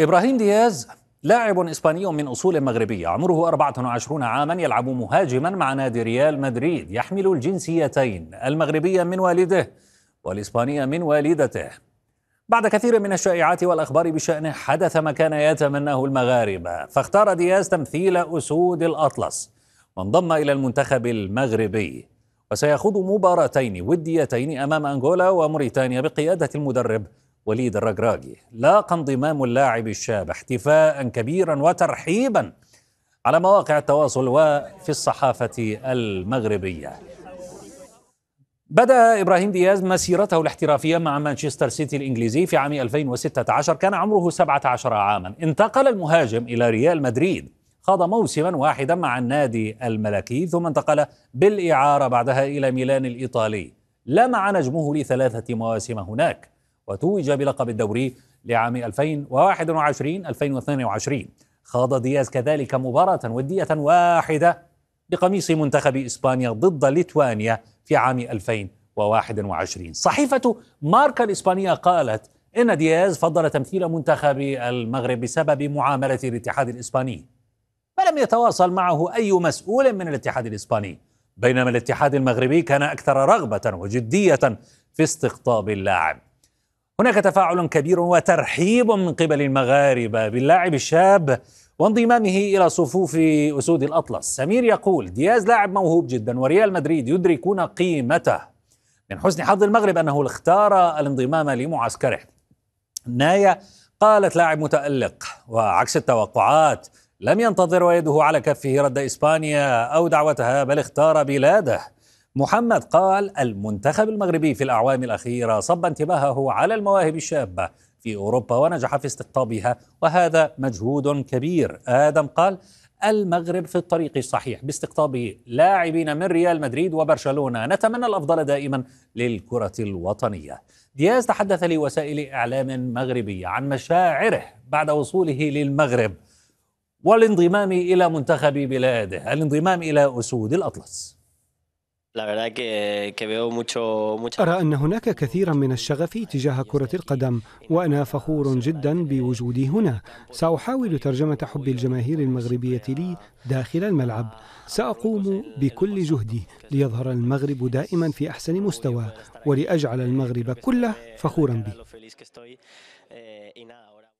إبراهيم دياز لاعب إسباني من أصول مغربية عمره 24 عاما يلعب مهاجما مع نادي ريال مدريد يحمل الجنسيتين المغربية من والده والإسبانية من والدته بعد كثير من الشائعات والأخبار بشأنه حدث ما كان يتمناه المغاربة فاختار دياز تمثيل أسود الأطلس وانضم إلى المنتخب المغربي وسيخوض مباراتين وديتين أمام أنغولا وموريتانيا بقيادة المدرب وليد الرجراجي لاقى انضمام اللاعب الشاب احتفاء كبيرا وترحيبا على مواقع التواصل وفي الصحافة المغربية بدأ إبراهيم دياز مسيرته الاحترافية مع مانشستر سيتي الإنجليزي في عام 2016 كان عمره 17 عاما انتقل المهاجم إلى ريال مدريد خاض موسما واحدا مع النادي الملكي ثم انتقل بالإعارة بعدها إلى ميلان الإيطالي لمع نجمه لثلاثة مواسم هناك وتوج بلقب الدوري لعام 2021 2022 خاض دياز كذلك مباراة ودية واحدة بقميص منتخب إسبانيا ضد ليتوانيا في عام 2021 صحيفة ماركا الإسبانية قالت إن دياز فضل تمثيل منتخب المغرب بسبب معاملة الاتحاد الإسباني فلم يتواصل معه أي مسؤول من الاتحاد الإسباني بينما الاتحاد المغربي كان أكثر رغبة وجدية في استقطاب اللاعب هناك تفاعل كبير وترحيب من قبل المغاربة باللاعب الشاب وانضمامه إلى صفوف أسود الأطلس سمير يقول دياز لاعب موهوب جدا وريال مدريد يدركون قيمته من حسن حظ المغرب أنه اختار الانضمام لمعسكره نايا قالت لاعب متألق وعكس التوقعات لم ينتظر ويده على كفه رد إسبانيا أو دعوتها بل اختار بلاده محمد قال المنتخب المغربي في الأعوام الأخيرة صب انتباهه على المواهب الشابة في أوروبا ونجح في استقطابها وهذا مجهود كبير آدم قال المغرب في الطريق الصحيح باستقطاب لاعبين من ريال مدريد وبرشلونة نتمنى الأفضل دائما للكرة الوطنية دياز تحدث لوسائل إعلام مغربية عن مشاعره بعد وصوله للمغرب والانضمام إلى منتخب بلاده الانضمام إلى أسود الأطلس أرى أن هناك كثيرا من الشغف تجاه كرة القدم وأنا فخور جدا بوجودي هنا سأحاول ترجمة حب الجماهير المغربية لي داخل الملعب سأقوم بكل جهدي ليظهر المغرب دائما في أحسن مستوى ولأجعل المغرب كله فخورا بي